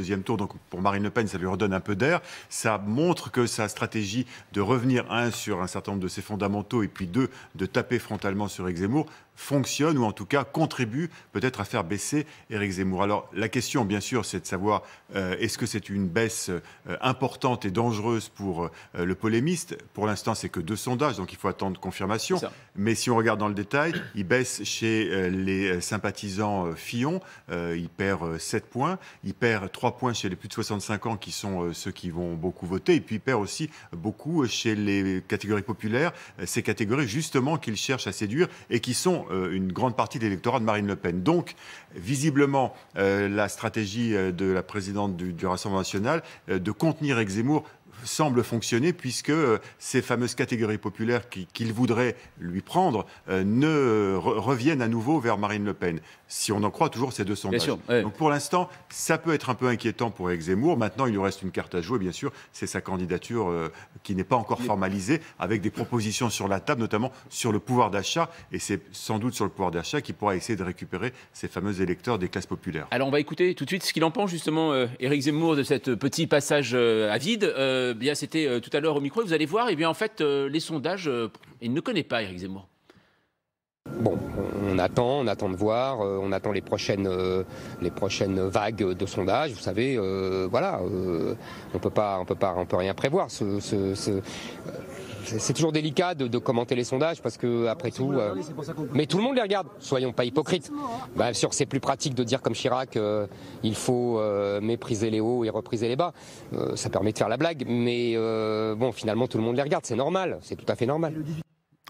deuxième tour. Donc pour Marine Le Pen, ça lui redonne un peu d'air. Ça montre que sa stratégie de revenir, un, sur un certain nombre de ses fondamentaux, et puis deux, de taper frontalement sur Eric Zemmour, fonctionne ou en tout cas contribue peut-être à faire baisser eric Zemmour. Alors la question, bien sûr, c'est de savoir euh, est-ce que c'est une baisse euh, importante et dangereuse pour euh, le polémiste Pour l'instant, c'est que deux sondages, donc il faut attendre confirmation. Mais si on regarde dans le détail, il baisse chez les sympathisants Fillon, il perd 7 points, il perd 3 points chez les plus de 65 ans qui sont euh, ceux qui vont beaucoup voter. Et puis perd aussi beaucoup euh, chez les catégories populaires, euh, ces catégories justement qu'il cherche à séduire et qui sont une grande partie de l'électorat de Marine Le Pen. Donc, visiblement, la stratégie de la présidente du, Rassemblement national de contenir Exembourg semble fonctionner puisque euh, ces fameuses catégories populaires qu'il voudrait lui prendre euh, ne reviennent à nouveau vers Marine Le Pen, si on en croit toujours ces deux sondages. Sûr, Donc pour l'instant, ça peut être un peu inquiétant pour Eric Zemmour. Maintenant, il lui reste une carte à jouer, bien sûr, c'est sa candidature euh, qui n'est pas encore formalisée, avec des propositions sur la table, notamment sur le pouvoir d'achat, et c'est sans doute sur le pouvoir d'achat qu'il pourra essayer de récupérer ces fameux électeurs des classes populaires. Alors on va écouter tout de suite ce qu'il en pense justement, Eric Zemmour, de ce petit passage à vide. Euh, bien, c'était euh, tout à l'heure au micro. Et vous allez voir, et eh bien, en fait, euh, les sondages, il ne connaît pas Éric Zemmour. Bon, on attend, on attend de voir, on attend les prochaines, les prochaines vagues de sondages. Vous savez, voilà, on peut pas, on peut pas, on peut rien prévoir c'est toujours délicat de, commenter les sondages parce que après tout, euh, mais tout le monde les regarde. Soyons pas hypocrites. Bien bah, sûr, c'est plus pratique de dire comme Chirac, euh, il faut euh, mépriser les hauts et repriser les bas. ça permet de faire la blague, mais bon, finalement, tout le monde les regarde. C'est normal, c'est tout à fait normal.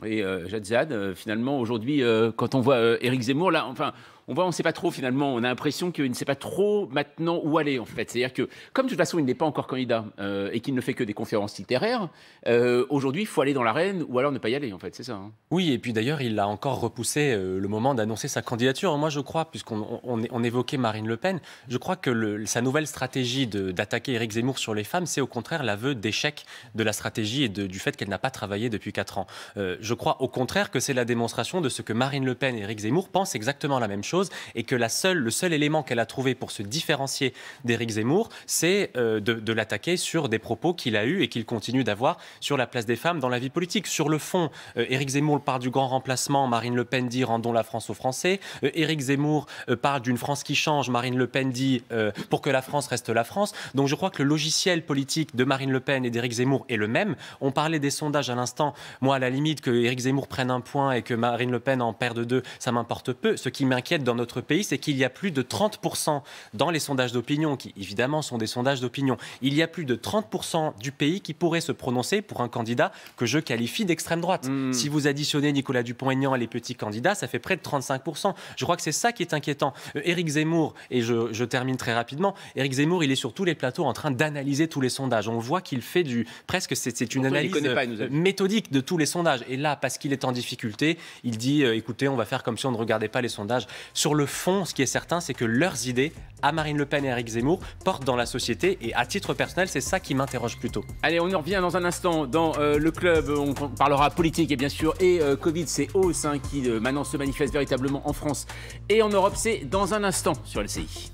Et Jadzad, finalement, aujourd'hui, quand on voit Éric Zemmour, là, enfin on voit, on ne sait pas trop finalement. On a l'impression qu'il ne sait pas trop maintenant où aller en fait. C'est-à-dire que, comme de toute façon, il n'est pas encore candidat euh, et qu'il ne fait que des conférences littéraires, euh, aujourd'hui, il faut aller dans l'arène ou alors ne pas y aller en fait. C'est ça. Hein. Oui, et puis d'ailleurs, il a encore repoussé euh, le moment d'annoncer sa candidature. Hein. Moi, je crois, puisqu'on évoquait Marine Le Pen, je crois que sa nouvelle stratégie d'attaquer Éric Zemmour sur les femmes, c'est au contraire l'aveu d'échec de la stratégie et du fait qu'elle n'a pas travaillé depuis 4 ans. je crois au contraire que c'est la démonstration de ce que Marine Le Pen et Éric Zemmour pensent exactement la même chose et que la seule, le seul élément qu'elle a trouvé pour se différencier d'Éric Zemmour, c'est euh, de, l'attaquer sur des propos qu'il a eus et qu'il continue d'avoir sur la place des femmes dans la vie politique. Sur le fond, euh, Éric Zemmour parle du grand remplacement, Marine Le Pen dit rendons la France aux Français, euh, Éric Zemmour parle d'une France qui change, Marine Le Pen dit pour que la France reste la France. Donc je crois que le logiciel politique de Marine Le Pen et d'Éric Zemmour est le même. On parlait des sondages à l'instant. Moi, à la limite, que Éric Zemmour prenne un point et que Marine Le Pen en perde deux, ça m'importe peu. Ce qui m'inquiète dans notre pays, c'est qu'il y a plus de 30% dans les sondages d'opinion, qui évidemment sont des sondages d'opinion, il y a plus de 30% du pays qui pourrait se prononcer pour un candidat que je qualifie d'extrême droite. Hmm. Si vous additionnez Nicolas Dupont-Aignan et les petits candidats, ça fait près de 35%. Je crois que c'est ça qui est inquiétant. Euh, Éric Zemmour, et je, termine très rapidement, Éric Zemmour, il est sur tous les plateaux en train d'analyser tous les sondages. On voit qu'il fait du presque, c'est une analyse euh, méthodique de tous les sondages. Et là, parce qu'il est en difficulté, il dit, euh, écoutez, on va faire comme si on ne regardait pas les sondages. Sur le fond, ce qui est certain, c'est que leurs idées à Marine Le Pen et Eric Zemmour portent dans la société et à titre personnel, c'est ça qui m'interroge plutôt. Allez, on y revient dans un instant dans euh, le club, on parlera politique et bien sûr et euh, Covid, c'est hausse hein, qui euh, maintenant se manifeste véritablement en France et en Europe, c'est dans un instant sur LCI.